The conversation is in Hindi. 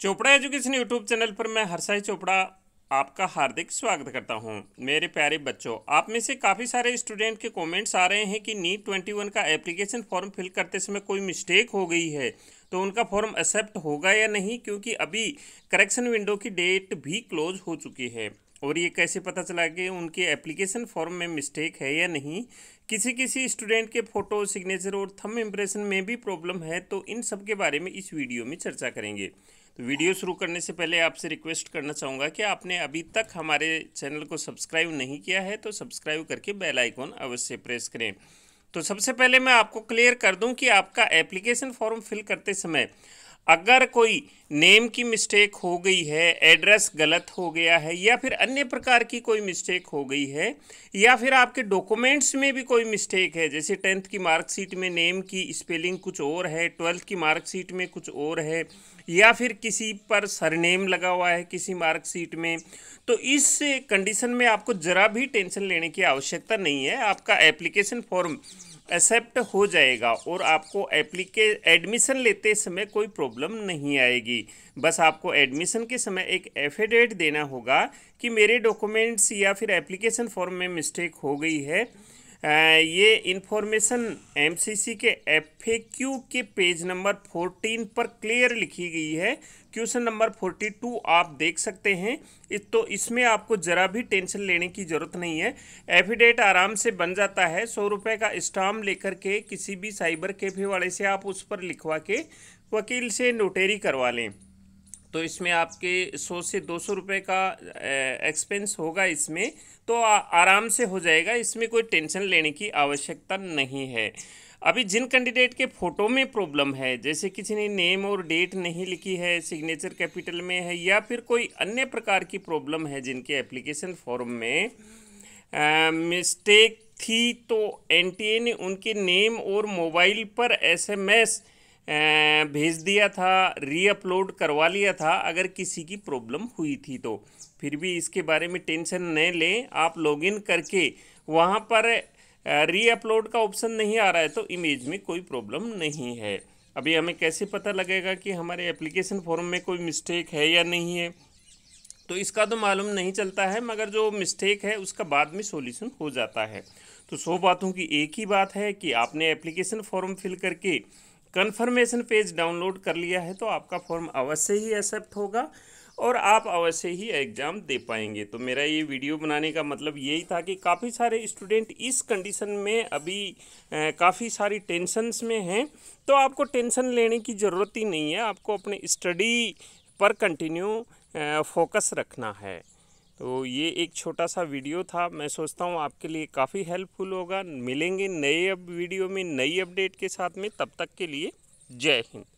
चोपड़ा एजुकेशन यूट्यूब चैनल पर मैं हर्षाई चोपड़ा आपका हार्दिक स्वागत करता हूं मेरे प्यारे बच्चों आप में से काफ़ी सारे स्टूडेंट के कमेंट्स आ रहे हैं कि नीट ट्वेंटी वन का एप्लीकेशन फॉर्म फिल करते समय कोई मिस्टेक हो गई है तो उनका फॉर्म एक्सेप्ट होगा या नहीं क्योंकि अभी करेक्शन विंडो की डेट भी क्लोज हो चुकी है और ये कैसे पता चला कि उनके एप्लीकेशन फॉर्म में मिस्टेक है या नहीं किसी किसी स्टूडेंट के फोटो सिग्नेचर और थम इम्प्रेशन में भी प्रॉब्लम है तो इन सब के बारे में इस वीडियो में चर्चा करेंगे तो वीडियो शुरू करने से पहले आपसे रिक्वेस्ट करना चाहूँगा कि आपने अभी तक हमारे चैनल को सब्सक्राइब नहीं किया है तो सब्सक्राइब करके बेल आइकॉन अवश्य प्रेस करें तो सबसे पहले मैं आपको क्लियर कर दूं कि आपका एप्लीकेशन फॉर्म फिल करते समय अगर कोई नेम की मिस्टेक हो गई है एड्रेस गलत हो गया है या फिर अन्य प्रकार की कोई मिस्टेक हो गई है या फिर आपके डॉक्यूमेंट्स में भी कोई मिस्टेक है जैसे टेंथ की मार्कशीट में नेम की स्पेलिंग कुछ और है ट्वेल्थ की मार्कशीट में कुछ और है या फिर किसी पर सरनेम लगा हुआ है किसी मार्कशीट में तो इस कंडीशन में आपको ज़रा भी टेंशन लेने की आवश्यकता नहीं है आपका एप्लीकेशन फॉर्म एक्सेप्ट हो जाएगा और आपको एप्लीके एडमिशन लेते समय कोई प्रॉब्लम नहीं आएगी बस आपको एडमिशन के समय एक एफिडेविट देना होगा कि मेरे डॉक्यूमेंट्स या फिर एप्लीकेशन फॉर्म में मिस्टेक हो गई है ये इन्फॉर्मेशन एमसीसी के एफएक्यू के पेज नंबर फोर्टीन पर क्लियर लिखी गई है क्वेश्चन नंबर फोर्टी टू आप देख सकते हैं इस तो इसमें आपको ज़रा भी टेंशन लेने की ज़रूरत नहीं है एफिडेट आराम से बन जाता है सौ रुपये का स्टाम्प लेकर के किसी भी साइबर कैफे वाले से आप उस पर लिखवा के वकील से नोटेरी करवा लें तो इसमें आपके सौ से दो सौ रुपये का एक्सपेंस होगा इसमें तो आ, आराम से हो जाएगा इसमें कोई टेंशन लेने की आवश्यकता नहीं है अभी जिन कैंडिडेट के फ़ोटो में प्रॉब्लम है जैसे किसी ने नेम और डेट नहीं लिखी है सिग्नेचर कैपिटल में है या फिर कोई अन्य प्रकार की प्रॉब्लम है जिनके एप्लीकेशन फॉर्म में मिस्टेक थी तो एन ने उनके नेम और मोबाइल पर एसएमएस अं, भेज दिया था रीअपलोड करवा लिया था अगर किसी की प्रॉब्लम हुई थी तो फिर भी इसके बारे में टेंशन न लें आप लॉगिन करके वहाँ पर रीअपलोड का ऑप्शन नहीं आ रहा है तो इमेज में कोई प्रॉब्लम नहीं है अभी हमें कैसे पता लगेगा कि हमारे एप्लीकेशन फॉर्म में कोई मिस्टेक है या नहीं है तो इसका तो मालूम नहीं चलता है मगर जो मिस्टेक है उसका बाद में सॉल्यूशन हो जाता है तो सौ बातों की एक ही बात है कि आपने एप्लीकेशन फॉर्म फिल करके कन्फर्मेशन पेज डाउनलोड कर लिया है तो आपका फॉर्म अवश्य ही एक्सेप्ट होगा और आप अवश्य ही एग्ज़ाम दे पाएंगे तो मेरा ये वीडियो बनाने का मतलब यही था कि काफ़ी सारे स्टूडेंट इस कंडीशन में अभी काफ़ी सारी टेंशन्स में हैं तो आपको टेंशन लेने की ज़रूरत ही नहीं है आपको अपने स्टडी पर कंटिन्यू फोकस रखना है तो ये एक छोटा सा वीडियो था मैं सोचता हूँ आपके लिए काफ़ी हेल्पफुल होगा मिलेंगे नए अब वीडियो में नई अपडेट के साथ में तब तक के लिए जय हिंद